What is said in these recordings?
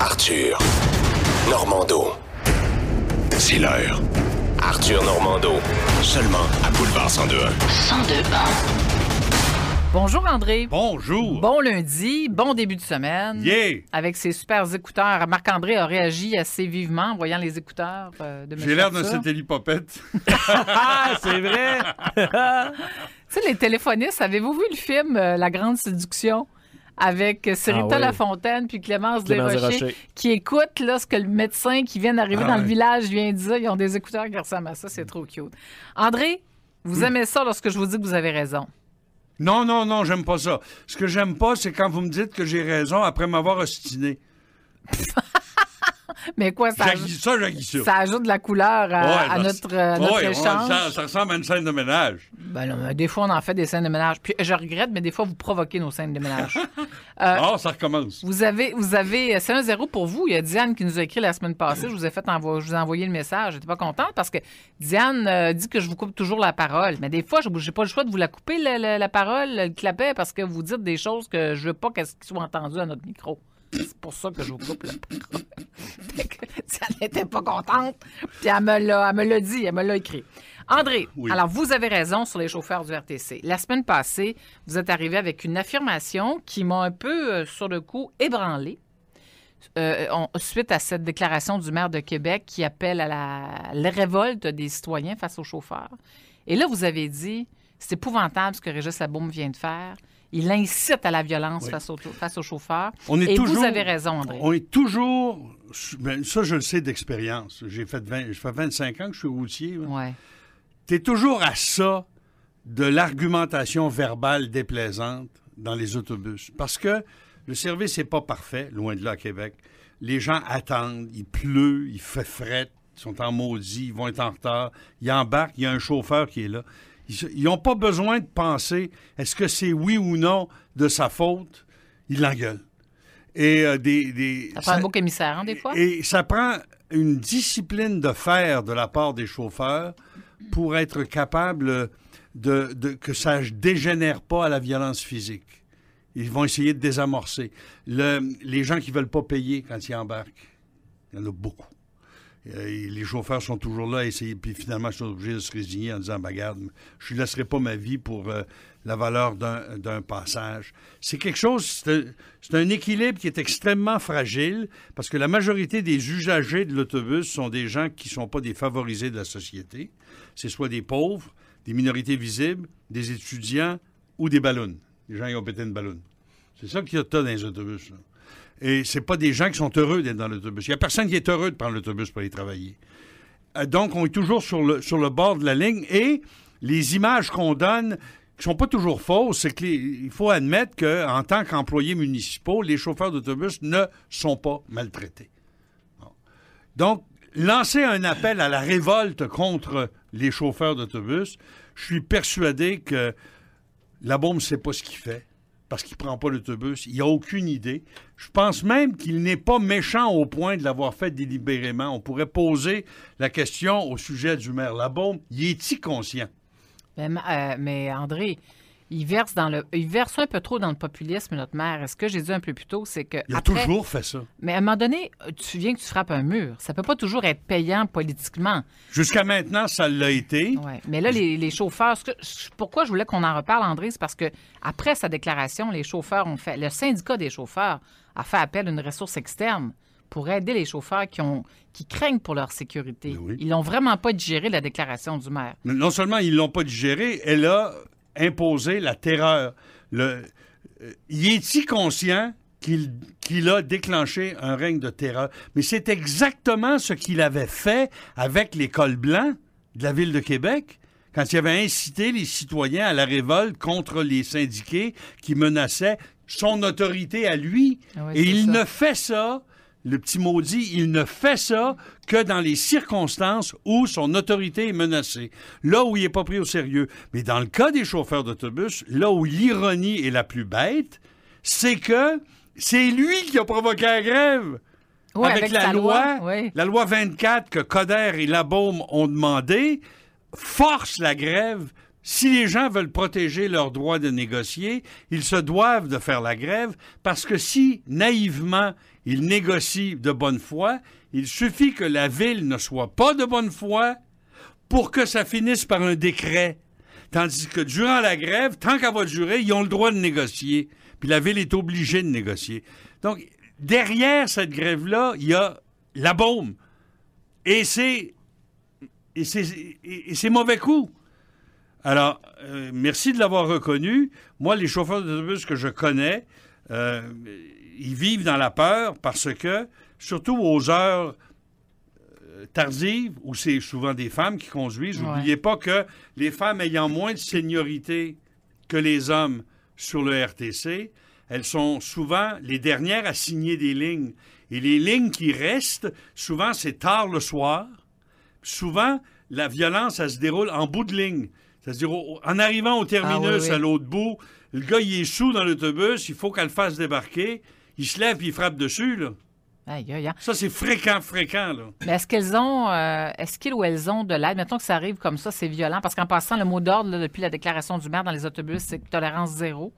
Arthur Normando. C'est l'heure. Arthur Normando, seulement à Boulevard 102. 102 Bonjour André. Bonjour. Bon lundi, bon début de semaine. Yeah. Avec ses super écouteurs. Marc-André a réagi assez vivement en voyant les écouteurs euh, de J'ai l'air d'un satellite popette. C'est vrai. tu sais, les téléphonistes, avez-vous vu le film euh, La Grande Séduction? avec Serita ah Lafontaine puis Clémence, Desrochers, qui écoutent là, ce que le médecin qui vient d'arriver ah dans le village vient dire. Ils ont des écouteurs grâce à ça. C'est trop cute. André, vous hmm. aimez ça lorsque je vous dis que vous avez raison. Non, non, non, j'aime pas ça. Ce que j'aime pas, c'est quand vous me dites que j'ai raison après m'avoir ostiné. Mais quoi, ça. ça, ajoute de la couleur à, notre, notre échange. ça, ressemble à une scène de ménage. Ben ben, des fois, on en fait des scènes de ménage. Puis je regrette, mais des fois, vous provoquez nos scènes de ménage. euh, ah, ça recommence. Vous avez. Vous avez euh, c'est un zéro pour vous. Il y a Diane qui nous a écrit la semaine passée. Je vous ai fait je vous ai envoyé le message. je n'étais pas contente parce que Diane euh, dit que je vous coupe toujours la parole. Mais des fois, je n'ai pas le choix de vous la couper, la, parole, le clapet, parce que vous dites des choses que je veux pas qu'elles soient entendues à notre micro. C'est pour ça que je vous coupe le Elle n'était pas contente. Puis elle me l'a dit, elle me l'a écrit. André, alors vous avez raison sur les chauffeurs du RTC. La semaine passée, vous êtes arrivé avec une affirmation qui m'a un peu, euh, sur le coup, ébranlé. Euh, suite à cette déclaration du maire de Québec qui appelle à la, révolte des citoyens face aux chauffeurs. Et là, vous avez dit, c'est épouvantable ce que Régis Labaume vient de faire. Il incite à la violence face, au, face chauffeur. On est Et vous avez raison, André. On est toujours... Ben, ça, je le sais d'expérience. J'ai fait, 20, 25 ans que je suis routier. Tu es toujours à ça de l'argumentation verbale déplaisante dans les autobus. Parce que le service n'est pas parfait, loin de là à Québec. Les gens attendent, il pleut, il fait fret, ils sont en maudit, ils vont être en retard, ils embarquent, il y a un chauffeur qui est là. Ils n'ont pas besoin de penser est-ce que c'est oui ou non de sa faute. Ils l'engueulent. Et euh, des, ça prend un beau hein, des fois. Et ça prend une discipline de fer de la part des chauffeurs pour être capable de, que ça ne dégénère pas à la violence physique. Ils vont essayer de désamorcer. les gens qui ne veulent pas payer quand ils embarquent, il y en a beaucoup. Euh, les chauffeurs sont toujours là et Puis finalement, ils sont obligés de se résigner en disant bah, je ne laisserai pas ma vie pour euh, la valeur d'un passage. C'est quelque chose, c'est un équilibre qui est extrêmement fragile parce que la majorité des usagers de l'autobus sont des gens qui ne sont pas des favorisés de la société. C'est soit des pauvres, des minorités visibles, des étudiants ou des ballons. Les gens qui ont pété une ballon. C'est ça qu'il y a de dans les autobus. Là. Et c'est pas des gens qui sont heureux d'être dans l'autobus. Il n'y a personne qui est heureux de prendre l'autobus pour aller travailler. Euh, donc, on est toujours sur le, sur le bord de la ligne et les images qu'on donne qui sont pas toujours fausses, c'est qu'il faut admettre qu'en tant qu'employés municipaux, les chauffeurs d'autobus ne sont pas maltraités. Donc, lancer un appel à la révolte contre les chauffeurs d'autobus, je suis persuadé que la bombe ne sait pas ce qu'il fait parce qu'il ne prend pas l'autobus. Il n'a aucune idée. Je pense même qu'il n'est pas méchant au point de l'avoir fait délibérément. On pourrait poser la question au sujet du maire Labaume. Il est-il conscient? Ben, euh, mais André, il verse, un peu trop dans le populisme, notre maire. Ce que j'ai dit un peu plus tôt, c'est que. Il a toujours fait ça. Mais à un moment donné, tu viens que tu frappes un mur. Ça peut pas toujours être payant politiquement. Jusqu'à maintenant, ça l'a été. Oui. Mais là, les, chauffeurs. pourquoi je voulais qu'on en reparle, André, c'est parce que après sa déclaration, les chauffeurs ont fait. Le syndicat des chauffeurs a fait appel à une ressource externe pour aider les chauffeurs qui, ont, qui craignent pour leur sécurité. Ils n'ont vraiment pas digéré la déclaration du maire. Non seulement ils l'ont pas digéré, elle a imposer la terreur. Euh, il est-il conscient qu'il a déclenché un règne de terreur? Mais c'est exactement ce qu'il avait fait avec l'école blanc de la ville de Québec quand il avait incité les citoyens à la révolte contre les syndiqués qui menaçaient son autorité à lui. Ah et il ne fait ça le petit maudit, il ne fait ça que dans les circonstances où son autorité est menacée, là où il n'est pas pris au sérieux. Mais dans le cas des chauffeurs d'autobus, là où l'ironie est la plus bête, c'est que c'est lui qui a provoqué la grève. avec, la loi, la loi 24 que Coder et Labaume ont demandé, force la grève si les gens veulent protéger leur droit de négocier, ils se doivent de faire la grève parce que si, naïvement, ils négocient de bonne foi, il suffit que la ville ne soit pas de bonne foi pour que ça finisse par un décret. Tandis que durant la grève, tant qu'elle va durer, ils ont le droit de négocier. Puis la ville est obligée de négocier. Donc, derrière cette grève-là, il y a la bombe. Et c'est, et c'est, et c'est mauvais coup. Alors, euh, merci de l'avoir reconnu. Moi, les chauffeurs de bus que je connais, euh, ils vivent dans la peur parce que, surtout aux heures euh, tardives, où c'est souvent des femmes qui conduisent, n'oubliez pas que les femmes ayant moins de seniorité que les hommes sur le RTC, elles sont souvent les dernières à signer des lignes. Et les lignes qui restent, souvent, c'est tard le soir. Souvent, la violence, ça se déroule en bout de ligne. C'est-à-dire, en arrivant au ah terminus à l'autre bout, le gars, il est dans l'autobus, il faut qu'elle fasse débarquer. Il se lève et il frappe dessus, là. Ça, c'est fréquent, fréquent. Là. Mais est-ce qu'elles ont, euh, est-ce qu'ils ou elles ont de l'aide? Mettons que ça arrive comme ça, c'est violent. Parce qu'en passant, le mot d'ordre depuis la déclaration du maire dans les autobus, c'est tolérance zéro.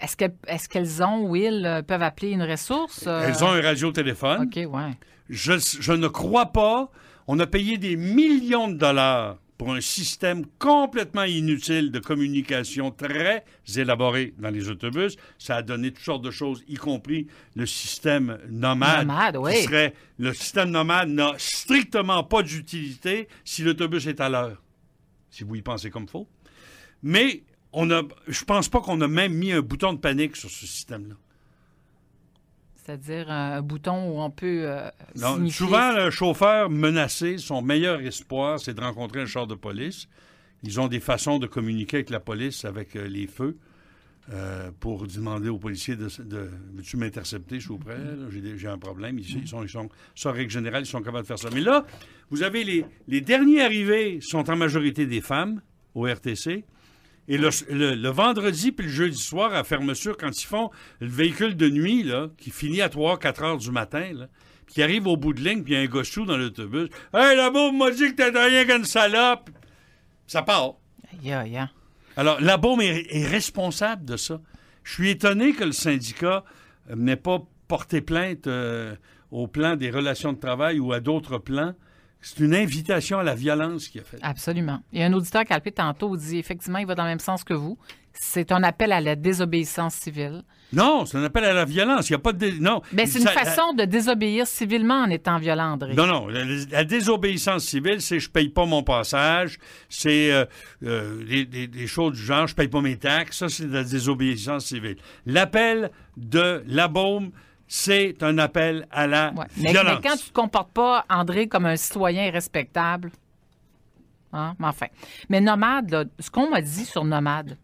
Est-ce, ce qu'elles ont ou ils euh, peuvent appeler une ressource? Euh? Elles ont un radio-téléphone. OK, ouais. Je, je ne crois pas. On a payé des millions de dollars pour un système complètement inutile de communication très élaboré dans les autobus. Ça a donné toutes sortes de choses, y compris le système nomade. nomade oui. serait, le système nomade n'a strictement pas d'utilité si l'autobus est à l'heure, si vous y pensez comme faux. Mais on a, je pense pas qu'on a même mis un bouton de panique sur ce système-là c'est-à-dire un bouton où on peut. Euh, souvent, le chauffeur menacé, son meilleur espoir, c'est de rencontrer un char de police. Ils ont des façons de communiquer avec la police, avec euh, les feux, euh, pour demander aux policiers de, Veux-tu m'intercepter, je vous prêt? Mm-hmm. J'ai un problème. Ils, mm-hmm. sont, ils sont, sans règle générale, ils sont capables de faire ça. Mais là, vous avez les, les derniers arrivés sont en majorité des femmes au RTC. Et le, vendredi puis le jeudi soir, à fermeture, quand ils font le véhicule de nuit, là, qui finit à 3-4 heures du matin, puis qui arrive au bout de ligne, puis il y a un gossou dans l'autobus. Hé, la moi m'a dit que t'étais rien qu'une salope! Ça part. y'a yeah. Hein. Alors, la bombe est, responsable de ça. Je suis étonné que le syndicat euh, n'ait pas porté plainte euh, au plan des relations de travail ou à d'autres plans c'est une invitation à la violence qu'il a faite. Absolument. Et un auditeur qui a appelé tantôt dit effectivement, il va dans le même sens que vous. C'est un appel à la désobéissance civile. Non, c'est un appel à la violence. Il n'y a pas de. Non. Mais c'est une façon de désobéir civilement en étant violent, André. Non, non. La, désobéissance civile, c'est je paye pas mon passage, c'est euh, euh, des, choses du genre, je paye pas mes taxes. Ça, c'est de la désobéissance civile. L'appel de la baume, c'est un appel à la Mais, quand tu te comportes pas, André, comme un citoyen respectable, hein? enfin. Mais Nomade, ce qu'on m'a dit sur Nomade,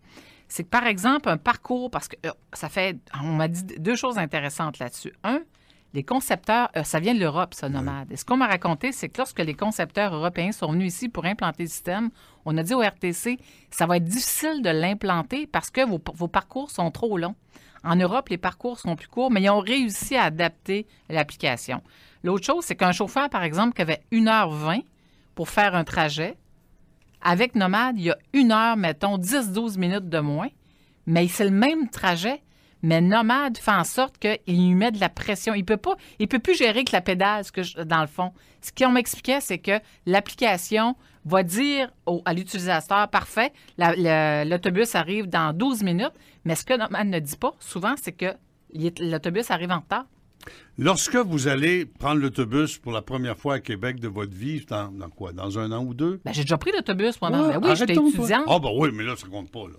c'est que par exemple, un parcours, parce que euh, ça fait, on m'a dit deux choses intéressantes là-dessus. Un, les concepteurs, euh, ça vient de l'Europe, ça, nomade. Et ce qu'on m'a raconté, c'est que lorsque les concepteurs européens sont venus ici pour implanter le système, on a dit au RTC, ça va être difficile de l'implanter parce que vos, parcours sont trop longs. En Europe, les parcours sont plus courts, mais ils ont réussi à adapter l'application. L'autre chose, c'est qu'un chauffeur, par exemple, qui avait 1h20 pour faire un trajet, avec Nomade, il y a une heure, mettons, 10-12 minutes de moins, mais c'est le même trajet mais Nomade fait en sorte qu'il lui met de la pression. Il peut pas, il peut plus gérer que la pédale, que dans le fond. Ce qu'on m'expliquait, c'est que l'application va dire à l'utilisateur, parfait, l'autobus arrive dans 12 minutes, mais ce que Nomad ne dit pas souvent, c'est que l'autobus arrive en retard. Lorsque vous allez prendre l'autobus pour la première fois à Québec de votre vie, dans, quoi? Dans un an ou deux? Ben, j'ai déjà pris l'autobus moi oui, ah, j'étais étudiante. Ah, ben oui, mais là, ça compte pas. Là.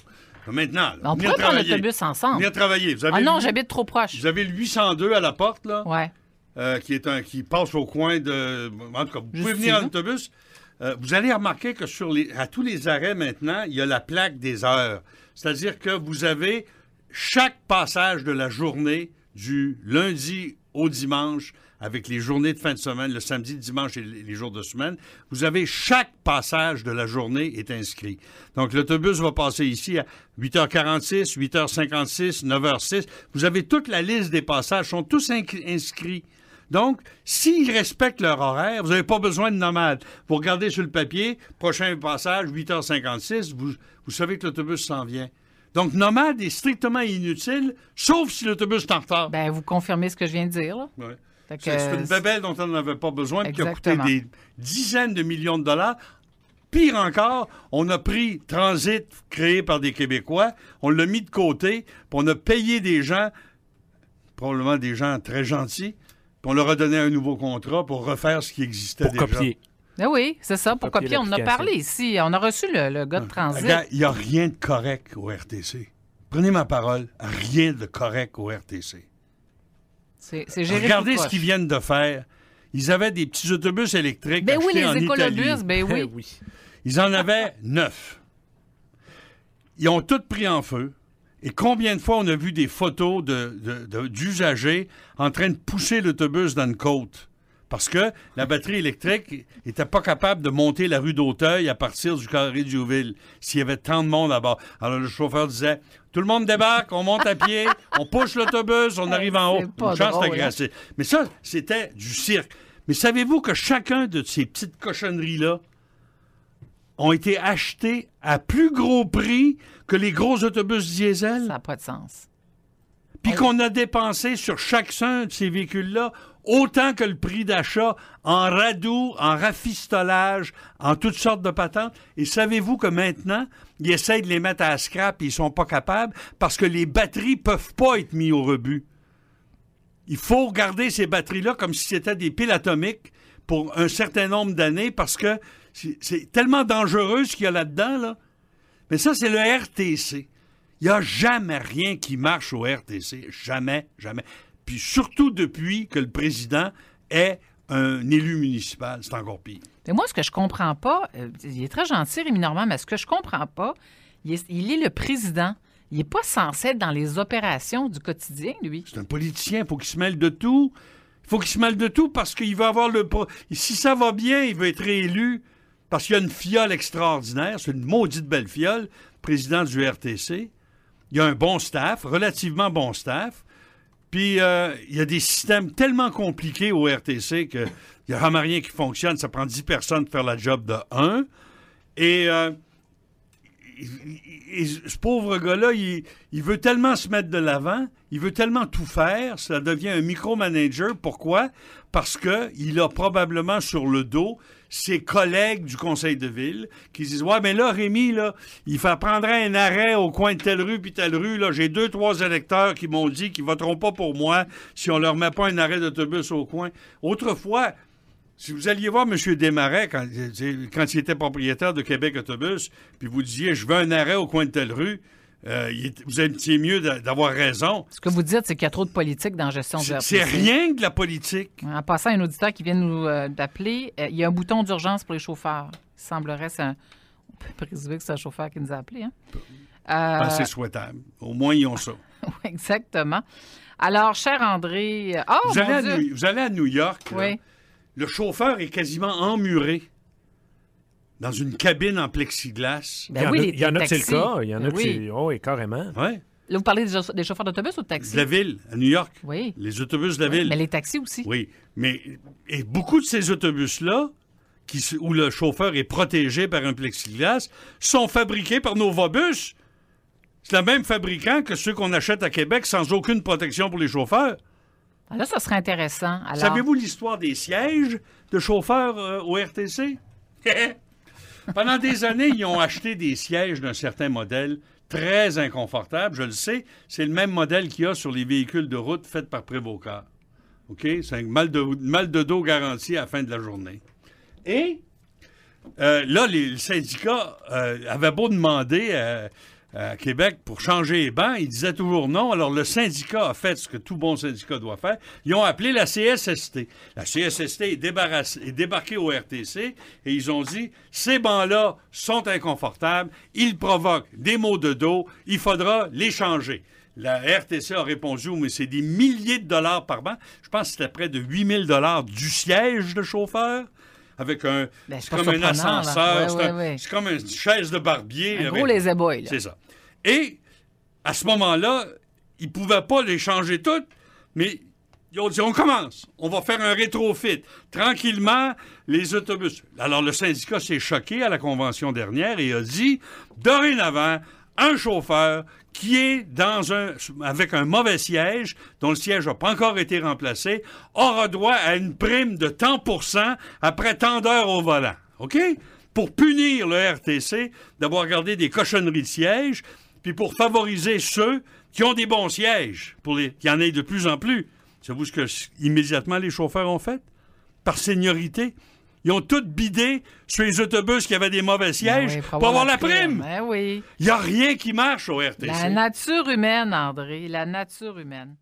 Maintenant, là, ben, on pourrait prendre l'autobus ensemble. Venir travailler. ah non, j'habite trop proche. Vous avez le 802 à la porte, là. Ouais. Euh, qui, est un, qui passe au coin de. En tout cas, vous pouvez venir en autobus. Euh, vous allez remarquer que sur les, à tous les arrêts maintenant, il y a la plaque des heures. C'est-à-dire que vous avez chaque passage de la journée, du lundi au dimanche, avec les journées de fin de semaine, le samedi, le dimanche et les jours de semaine, vous avez chaque passage de la journée est inscrit. Donc, l'autobus va passer ici à 8h46, 8h56, 9h06. Vous avez toute la liste des passages, sont tous inscrits. Donc, s'ils respectent leur horaire, vous n'avez pas besoin de nomade Vous regardez sur le papier, prochain passage, 8h56, vous, vous savez que l'autobus s'en vient. Donc, nomade est strictement inutile, sauf si l'autobus est en retard. Ben, vous confirmez ce que je viens de dire. Là. C'est une bébelle dont on n'avait pas besoin, qui a coûté des dizaines de millions de dollars. Pire encore, on a pris Transit, créé par des Québécois, on l'a mis de côté, puis on a payé des gens, probablement des gens très gentils, puis on leur a donné un nouveau contrat pour refaire ce qui existait pour déjà. Copier. Ah oui, c'est ça, pour copier, on en a parlé ici. On a reçu le, le gars de ah. Transit. Il n'y a rien de correct au RTC. Prenez ma parole, rien de correct au RTC. C'est Regardez ce qu'ils viennent de faire. Ils avaient des petits autobus électriques. Ben oui, les en ben, ben oui. Ils en avaient neuf. Ils ont tous pris en feu. Et combien de fois on a vu des photos d'usagers en train de pousser l'autobus dans une côte? parce que la batterie électrique n'était pas capable de monter la rue d'Auteuil à partir du carré de Jouville s'il y avait tant de monde là-bas. Alors le chauffeur disait tout le monde débarque, on monte à pied, on pousse l'autobus, on arrive en haut. Hein? Mais ça, c'était du cirque. Mais savez-vous que chacun de ces petites cochonneries-là ont été achetés à plus gros prix que les gros autobus diesel? Ça n'a pas de sens. Puis qu'on a dépensé sur chacun de ces véhicules-là autant que le prix d'achat en radou, en rafistolage, en toutes sortes de patentes. Et savez-vous que maintenant, ils essayent de les mettre à scrap et ils sont pas capables parce que les batteries peuvent pas être mises au rebut. Il faut garder ces batteries-là comme si c'était des piles atomiques pour un certain nombre d'années parce que c'est tellement dangereux ce qu'il y a là-dedans, là. Mais ça, c'est le RTC. Il n'y a jamais rien qui marche au RTC. Jamais, jamais puis surtout depuis que le président est un élu municipal. C'est encore pire. Mais moi, ce que je comprends pas, euh, il est très gentil, Rémi Normand, mais ce que je comprends pas, il est, le président. Il n'est pas censé être dans les opérations du quotidien, lui. C'est un politicien, il faut qu'il se mêle de tout. Il faut qu'il se mêle de tout parce qu'il veut avoir le... Si ça va bien, il veut être réélu parce qu'il a une fiole extraordinaire, c'est une maudite belle fiole, président du RTC. Il y a un bon staff, relativement bon staff. Puis euh, il y a des systèmes tellement compliqués au RTC qu'il n'y a vraiment rien qui fonctionne. Ça prend 10 personnes pour faire la job de 1. Et euh, et ce pauvre gars-là, il, veut tellement se mettre de l'avant, il veut tellement tout faire, ça devient un micromanager. Pourquoi? Parce qu'il a probablement sur le dos ses collègues du conseil de ville qui disent Ouais, mais là, Rémi, là, il prendrait prendre un arrêt au coin de telle rue puis telle rue. Là, j'ai deux, trois électeurs qui m'ont dit qu'ils voteront pas pour moi si on leur met pas un arrêt d'autobus au coin. Autrefois, si vous alliez voir M. Desmarais euh, quand, il était propriétaire de Québec Autobus, puis vous disiez Je veux un arrêt au coin de telle rue, euh, vous aimez mieux d'avoir raison. Ce que vous dites, c'est qu'il y a trop de politique dans la gestion de C'est rien de la politique. En passant, un auditeur qui vient nous appeler. Euh, d'appeler, il y a un bouton d'urgence pour les chauffeurs. Il semblerait, on peut présumer que c'est un chauffeur qui nous a appelés. c'est hein. souhaitable. Au moins, ils ont ça. Exactement. Alors, cher André, oh, vous, allez À New... York. Oui le chauffeur est quasiment emmuré dans une cabine en plexiglas. Ben il y en, a, il y c'est le cas. Il y en a ben oh, et carrément. Là, vous parlez des chauffeurs d'autobus ou de taxis? De la ville, à New York. Oui. Les autobus de la ville. Mais les taxis aussi. Oui. Mais et beaucoup de ces autobus-là, où le chauffeur est protégé par un plexiglas, sont fabriqués par Novabus. C'est le même fabricant que ceux qu'on achète à Québec sans aucune protection pour les chauffeurs. Ben là, ça serait intéressant. Savez-vous l'histoire des sièges de chauffeurs euh, au RTC? Pendant des années, ils ont acheté des sièges d'un certain modèle très inconfortable, je le sais. C'est le même modèle qu'il y a sur les véhicules de route faits par Prévocat. OK? C'est un mal de, mal de dos garanti à la fin de la journée. Et euh, là, les, le syndicat euh, avait beau demander euh, à Québec pour changer les bancs. Ils disaient toujours non. Alors, le syndicat a fait ce que tout bon syndicat doit faire. Ils ont appelé la CSST. La CSST est, débarrassée, est débarquée au RTC et ils ont dit ces bancs-là sont inconfortables, ils provoquent des maux de dos, il faudra les changer. La RTC a répondu, mais c'est des milliers de dollars par banc. Je pense que c'était près de 8000 dollars du siège de chauffeur avec un. Ben, c'est comme un ascenseur. c'est comme une chaise de barbier. les C'est ça. Et à ce moment-là, ils ne pouvaient pas les changer toutes, mais ils ont dit on commence, on va faire un rétrofit. Tranquillement, les autobus. Alors le syndicat s'est choqué à la convention dernière et a dit dorénavant, un chauffeur qui est dans un, avec un mauvais siège, dont le siège n'a pas encore été remplacé, aura droit à une prime de cent après tant d'heures au volant. OK? Pour punir le RTC d'avoir gardé des cochonneries de siège puis pour favoriser ceux qui ont des bons sièges, pour les, qu'il y en ait de plus en plus. c'est vous ce que immédiatement les chauffeurs ont fait? Par seniorité, ils ont tout bidé sur les autobus qui avaient des mauvais ben sièges pour, avoir, la prime. Ben Il n'y a rien qui marche au RTC. La nature humaine, André, la nature humaine.